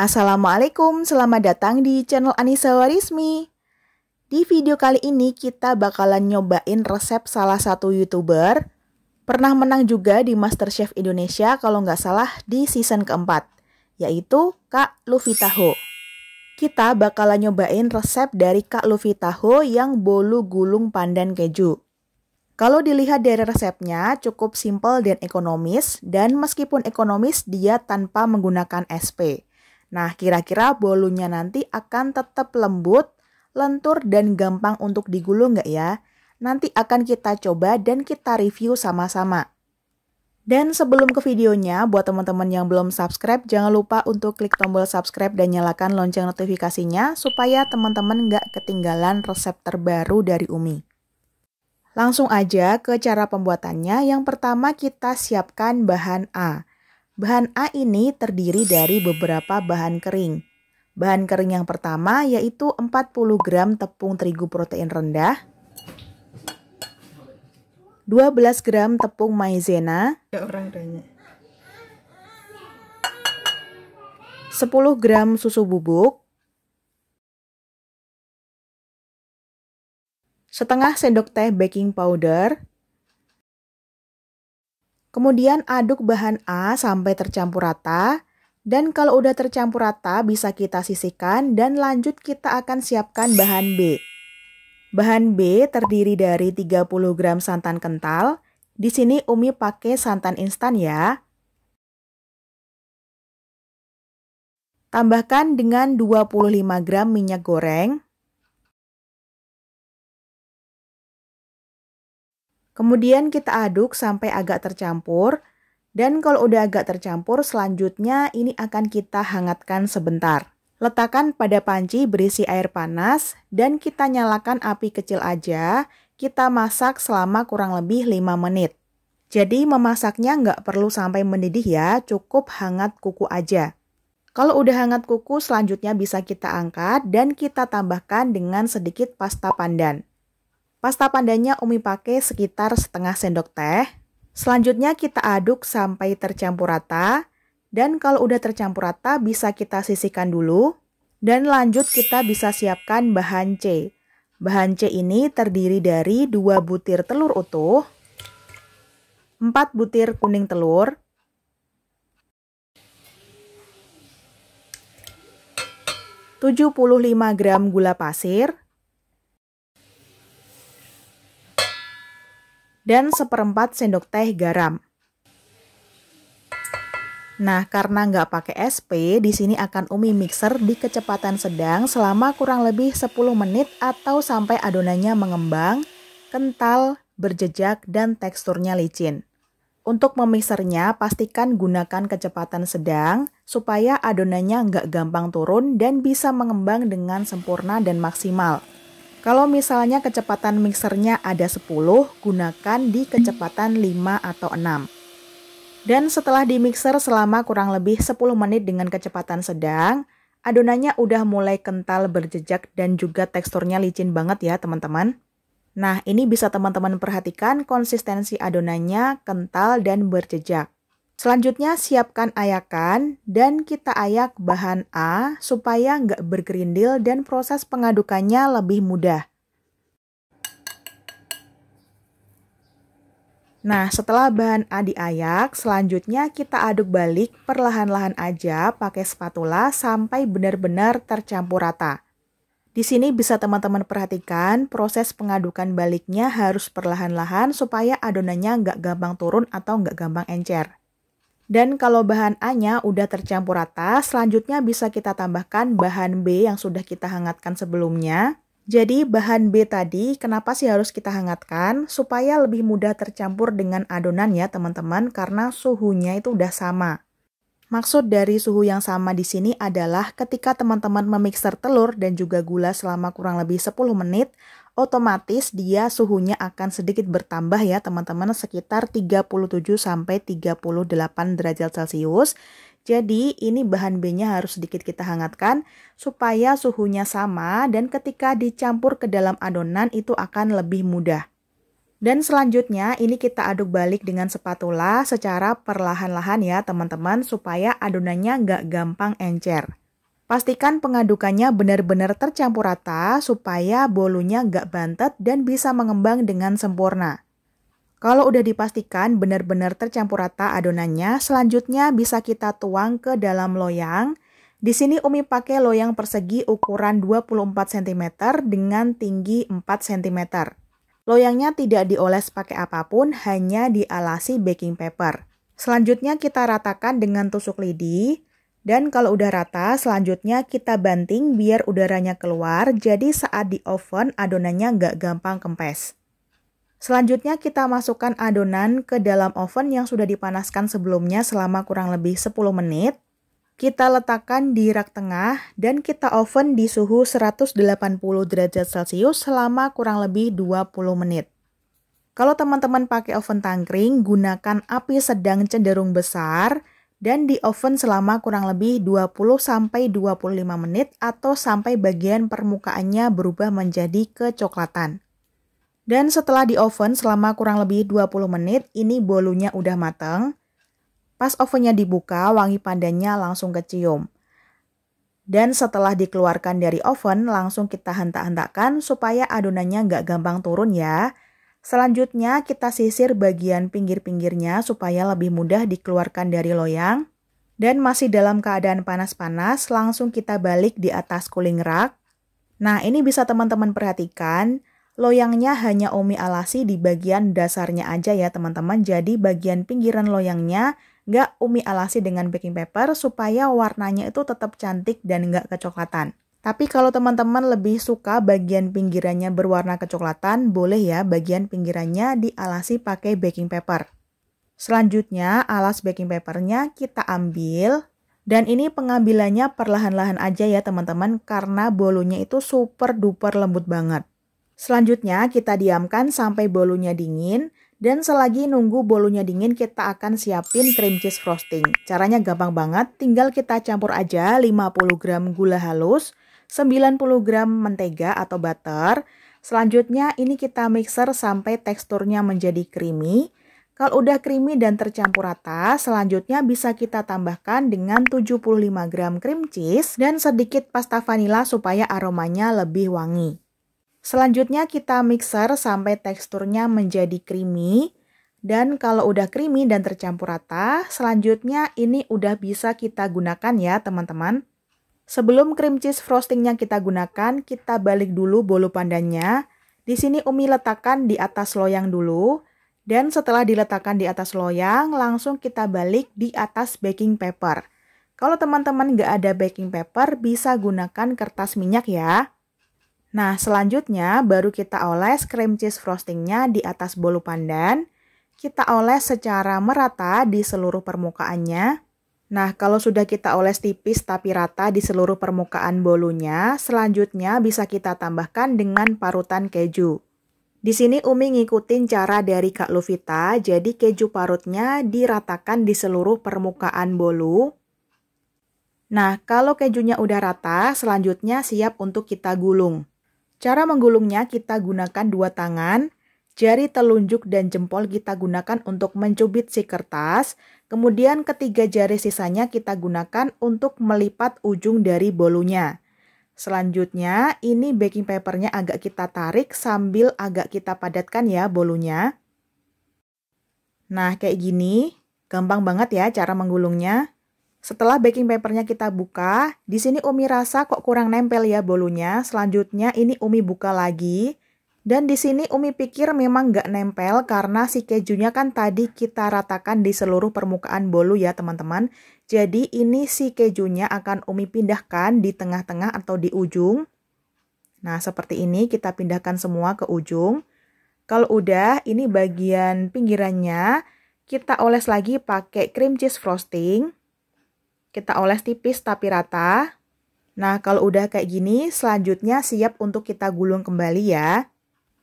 Assalamualaikum, selamat datang di channel Anissa Warismi. Di video kali ini kita bakalan nyobain resep salah satu YouTuber. Pernah menang juga di Masterchef Indonesia kalau nggak salah di season keempat, yaitu Kak Luffy Taho. Kita bakalan nyobain resep dari Kak Luffy Taho yang bolu gulung pandan keju. Kalau dilihat dari resepnya, cukup simple dan ekonomis, dan meskipun ekonomis, dia tanpa menggunakan SP. Nah, kira-kira bolunya nanti akan tetap lembut, lentur, dan gampang untuk digulung nggak ya? Nanti akan kita coba dan kita review sama-sama. Dan sebelum ke videonya, buat teman-teman yang belum subscribe, jangan lupa untuk klik tombol subscribe dan nyalakan lonceng notifikasinya supaya teman-teman nggak ketinggalan resep terbaru dari Umi. Langsung aja ke cara pembuatannya. Yang pertama kita siapkan bahan A. Bahan A ini terdiri dari beberapa bahan kering. Bahan kering yang pertama yaitu 40 gram tepung terigu protein rendah, 12 gram tepung maizena, 10 ya, gram susu bubuk, setengah sendok teh baking powder, Kemudian aduk bahan A sampai tercampur rata. Dan kalau udah tercampur rata bisa kita sisihkan dan lanjut kita akan siapkan bahan B. Bahan B terdiri dari 30 gram santan kental. Di sini Umi pakai santan instan ya. Tambahkan dengan 25 gram minyak goreng. Kemudian kita aduk sampai agak tercampur. Dan kalau udah agak tercampur, selanjutnya ini akan kita hangatkan sebentar. Letakkan pada panci berisi air panas dan kita nyalakan api kecil aja. Kita masak selama kurang lebih 5 menit. Jadi memasaknya nggak perlu sampai mendidih ya, cukup hangat kuku aja. Kalau udah hangat kuku, selanjutnya bisa kita angkat dan kita tambahkan dengan sedikit pasta pandan. Pasta pandannya Umi pakai sekitar setengah sendok teh. Selanjutnya kita aduk sampai tercampur rata. Dan kalau udah tercampur rata bisa kita sisihkan dulu. Dan lanjut kita bisa siapkan bahan C. Bahan C ini terdiri dari 2 butir telur utuh, 4 butir kuning telur, 75 gram gula pasir, dan seperempat sendok teh garam. Nah, karena nggak pakai SP, di sini akan Umi mixer di kecepatan sedang selama kurang lebih 10 menit atau sampai adonannya mengembang, kental, berjejak, dan teksturnya licin. Untuk memixernya, pastikan gunakan kecepatan sedang supaya adonannya nggak gampang turun dan bisa mengembang dengan sempurna dan maksimal. Kalau misalnya kecepatan mixernya ada 10, gunakan di kecepatan 5 atau 6. Dan setelah di mixer selama kurang lebih 10 menit dengan kecepatan sedang, adonannya udah mulai kental berjejak dan juga teksturnya licin banget ya teman-teman. Nah ini bisa teman-teman perhatikan konsistensi adonannya kental dan berjejak. Selanjutnya siapkan ayakan dan kita ayak bahan A supaya nggak bergerindil dan proses pengadukannya lebih mudah. Nah, setelah bahan A diayak, selanjutnya kita aduk balik perlahan-lahan aja pakai spatula sampai benar-benar tercampur rata. Di sini bisa teman-teman perhatikan proses pengadukan baliknya harus perlahan-lahan supaya adonannya nggak gampang turun atau nggak gampang encer. Dan kalau bahan A-nya udah tercampur rata, selanjutnya bisa kita tambahkan bahan B yang sudah kita hangatkan sebelumnya. Jadi bahan B tadi kenapa sih harus kita hangatkan? Supaya lebih mudah tercampur dengan adonan ya teman-teman karena suhunya itu udah sama. Maksud dari suhu yang sama di sini adalah ketika teman-teman memixer telur dan juga gula selama kurang lebih 10 menit, otomatis dia suhunya akan sedikit bertambah ya teman-teman sekitar 37 sampai 38 derajat Celcius. Jadi ini bahan B-nya harus sedikit kita hangatkan supaya suhunya sama dan ketika dicampur ke dalam adonan itu akan lebih mudah. Dan selanjutnya ini kita aduk balik dengan spatula secara perlahan-lahan ya teman-teman supaya adonannya nggak gampang encer. Pastikan pengadukannya benar-benar tercampur rata supaya bolunya nggak bantet dan bisa mengembang dengan sempurna. Kalau udah dipastikan benar-benar tercampur rata adonannya, selanjutnya bisa kita tuang ke dalam loyang. Di sini Umi pakai loyang persegi ukuran 24 cm dengan tinggi 4 cm. Loyangnya tidak dioles pakai apapun, hanya dialasi baking paper. Selanjutnya kita ratakan dengan tusuk lidi. Dan kalau udah rata, selanjutnya kita banting biar udaranya keluar, jadi saat di oven adonannya nggak gampang kempes. Selanjutnya kita masukkan adonan ke dalam oven yang sudah dipanaskan sebelumnya selama kurang lebih 10 menit. Kita letakkan di rak tengah dan kita oven di suhu 180 derajat Celcius selama kurang lebih 20 menit. Kalau teman-teman pakai oven tangkring, gunakan api sedang cenderung besar, dan di oven selama kurang lebih 20 25 menit atau sampai bagian permukaannya berubah menjadi kecoklatan. Dan setelah di oven selama kurang lebih 20 menit, ini bolunya udah mateng. Pas ovennya dibuka, wangi pandannya langsung kecium. Dan setelah dikeluarkan dari oven, langsung kita hentak-hentakkan supaya adonannya nggak gampang turun ya. Selanjutnya kita sisir bagian pinggir-pinggirnya supaya lebih mudah dikeluarkan dari loyang. Dan masih dalam keadaan panas-panas, langsung kita balik di atas cooling rack. Nah, ini bisa teman-teman perhatikan, loyangnya hanya Omi alasi di bagian dasarnya aja ya teman-teman. Jadi bagian pinggiran loyangnya nggak Umi alasi dengan baking paper supaya warnanya itu tetap cantik dan nggak kecoklatan. Tapi kalau teman-teman lebih suka bagian pinggirannya berwarna kecoklatan, boleh ya bagian pinggirannya dialasi pakai baking paper. Selanjutnya, alas baking papernya kita ambil. Dan ini pengambilannya perlahan-lahan aja ya teman-teman karena bolunya itu super duper lembut banget. Selanjutnya kita diamkan sampai bolunya dingin dan selagi nunggu bolunya dingin kita akan siapin cream cheese frosting. Caranya gampang banget, tinggal kita campur aja 50 gram gula halus, 90 gram mentega atau butter. Selanjutnya ini kita mixer sampai teksturnya menjadi creamy. Kalau udah creamy dan tercampur rata, selanjutnya bisa kita tambahkan dengan 75 gram cream cheese dan sedikit pasta vanila supaya aromanya lebih wangi. Selanjutnya kita mixer sampai teksturnya menjadi creamy. Dan kalau udah creamy dan tercampur rata, selanjutnya ini udah bisa kita gunakan ya teman-teman. Sebelum cream cheese frostingnya kita gunakan, kita balik dulu bolu pandannya. Di sini Umi letakkan di atas loyang dulu. Dan setelah diletakkan di atas loyang, langsung kita balik di atas baking paper. Kalau teman-teman nggak ada baking paper, bisa gunakan kertas minyak ya. Nah, selanjutnya baru kita oles cream cheese frostingnya di atas bolu pandan. Kita oles secara merata di seluruh permukaannya. Nah, kalau sudah kita oles tipis tapi rata di seluruh permukaan bolunya, selanjutnya bisa kita tambahkan dengan parutan keju. Di sini Umi ngikutin cara dari Kak Luvita, jadi keju parutnya diratakan di seluruh permukaan bolu. Nah, kalau kejunya udah rata, selanjutnya siap untuk kita gulung. Cara menggulungnya kita gunakan dua tangan, jari telunjuk dan jempol kita gunakan untuk mencubit si kertas, kemudian ketiga jari sisanya kita gunakan untuk melipat ujung dari bolunya. Selanjutnya, ini baking papernya agak kita tarik sambil agak kita padatkan ya bolunya. Nah, kayak gini. Gampang banget ya cara menggulungnya. Setelah baking papernya kita buka, di sini Umi rasa kok kurang nempel ya bolunya. Selanjutnya ini Umi buka lagi. Dan di sini Umi pikir memang nggak nempel karena si kejunya kan tadi kita ratakan di seluruh permukaan bolu ya teman-teman. Jadi ini si kejunya akan Umi pindahkan di tengah-tengah atau di ujung. Nah seperti ini kita pindahkan semua ke ujung. Kalau udah ini bagian pinggirannya kita oles lagi pakai cream cheese frosting. Kita oles tipis tapi rata. Nah kalau udah kayak gini selanjutnya siap untuk kita gulung kembali ya.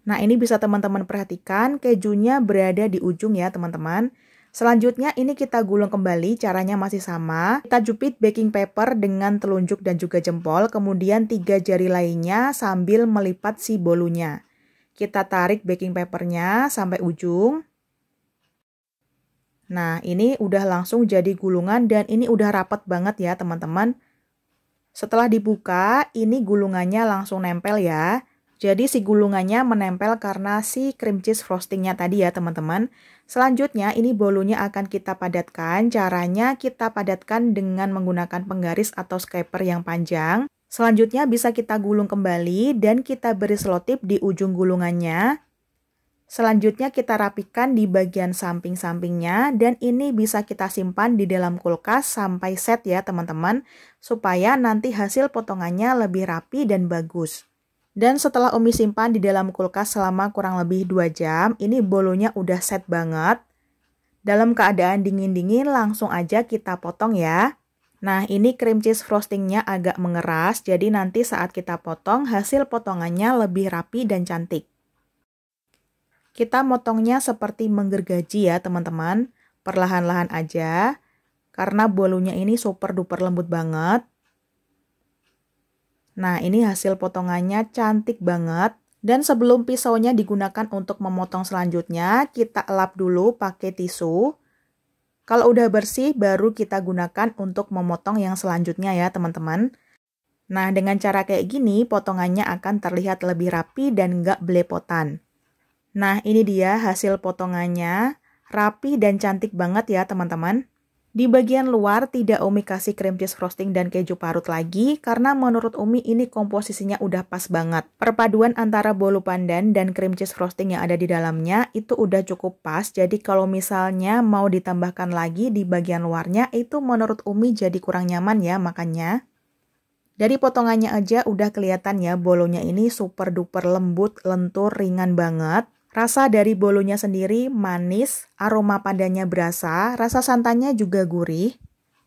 Nah, ini bisa teman-teman perhatikan, kejunya berada di ujung ya, teman-teman. Selanjutnya, ini kita gulung kembali, caranya masih sama. Kita jupit baking paper dengan telunjuk dan juga jempol, kemudian tiga jari lainnya sambil melipat si bolunya. Kita tarik baking papernya sampai ujung. Nah, ini udah langsung jadi gulungan dan ini udah rapat banget ya, teman-teman. Setelah dibuka, ini gulungannya langsung nempel ya. Jadi si gulungannya menempel karena si cream cheese frostingnya tadi ya teman-teman. Selanjutnya ini bolunya akan kita padatkan. Caranya kita padatkan dengan menggunakan penggaris atau scraper yang panjang. Selanjutnya bisa kita gulung kembali dan kita beri selotip di ujung gulungannya. Selanjutnya kita rapikan di bagian samping-sampingnya dan ini bisa kita simpan di dalam kulkas sampai set ya teman-teman supaya nanti hasil potongannya lebih rapi dan bagus. Dan setelah Umi simpan di dalam kulkas selama kurang lebih 2 jam, ini bolunya udah set banget. Dalam keadaan dingin-dingin langsung aja kita potong ya. Nah ini cream cheese frostingnya agak mengeras, jadi nanti saat kita potong hasil potongannya lebih rapi dan cantik. Kita motongnya seperti menggergaji ya teman-teman, perlahan-lahan aja, karena bolunya ini super duper lembut banget. Nah, ini hasil potongannya cantik banget. Dan sebelum pisaunya digunakan untuk memotong selanjutnya, kita lap dulu pakai tisu. Kalau udah bersih, baru kita gunakan untuk memotong yang selanjutnya ya teman-teman. Nah, dengan cara kayak gini, potongannya akan terlihat lebih rapi dan nggak belepotan. Nah, ini dia hasil potongannya. Rapi dan cantik banget ya teman-teman. Di bagian luar tidak Umi kasih cream cheese frosting dan keju parut lagi karena menurut Umi ini komposisinya udah pas banget. Perpaduan antara bolu pandan dan cream cheese frosting yang ada di dalamnya itu udah cukup pas. Jadi kalau misalnya mau ditambahkan lagi di bagian luarnya itu menurut Umi jadi kurang nyaman ya makannya. Dari potongannya aja udah kelihatan ya bolonya ini super duper lembut, lentur, ringan banget. Rasa dari bolunya sendiri manis, aroma padanya berasa, rasa santannya juga gurih.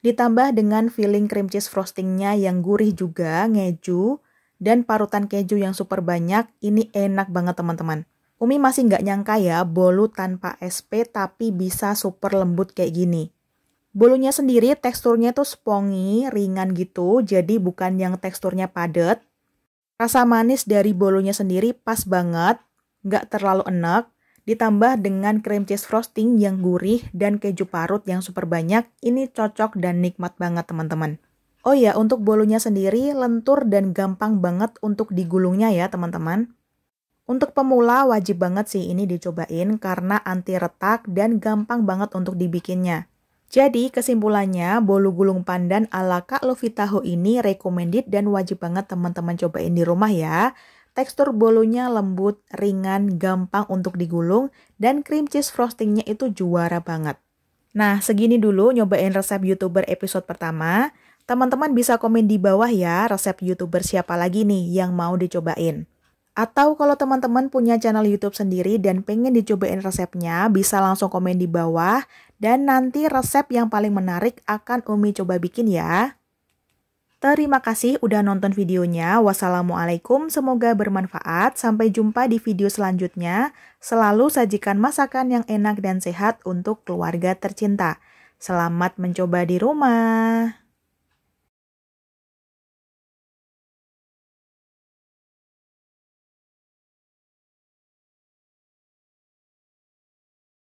Ditambah dengan filling cream cheese frostingnya yang gurih juga, ngeju, dan parutan keju yang super banyak, ini enak banget teman-teman. Umi masih nggak nyangka ya, bolu tanpa SP tapi bisa super lembut kayak gini. Bolunya sendiri teksturnya tuh spongy ringan gitu, jadi bukan yang teksturnya padat. Rasa manis dari bolunya sendiri pas banget, nggak terlalu enak, ditambah dengan cream cheese frosting yang gurih dan keju parut yang super banyak, ini cocok dan nikmat banget teman-teman. Oh ya, untuk bolunya sendiri lentur dan gampang banget untuk digulungnya ya teman-teman. Untuk pemula wajib banget sih ini dicobain karena anti retak dan gampang banget untuk dibikinnya. Jadi kesimpulannya bolu gulung pandan ala Kak Lovitaho ini recommended dan wajib banget teman-teman cobain di rumah ya. Tekstur bolunya lembut, ringan, gampang untuk digulung, dan cream cheese frostingnya itu juara banget. Nah, segini dulu nyobain resep YouTuber episode pertama. Teman-teman bisa komen di bawah ya resep YouTuber siapa lagi nih yang mau dicobain. Atau kalau teman-teman punya channel YouTube sendiri dan pengen dicobain resepnya, bisa langsung komen di bawah. Dan nanti resep yang paling menarik akan Umi coba bikin ya. Terima kasih udah nonton videonya. Wassalamualaikum, semoga bermanfaat. Sampai jumpa di video selanjutnya. Selalu sajikan masakan yang enak dan sehat untuk keluarga tercinta. Selamat mencoba di rumah.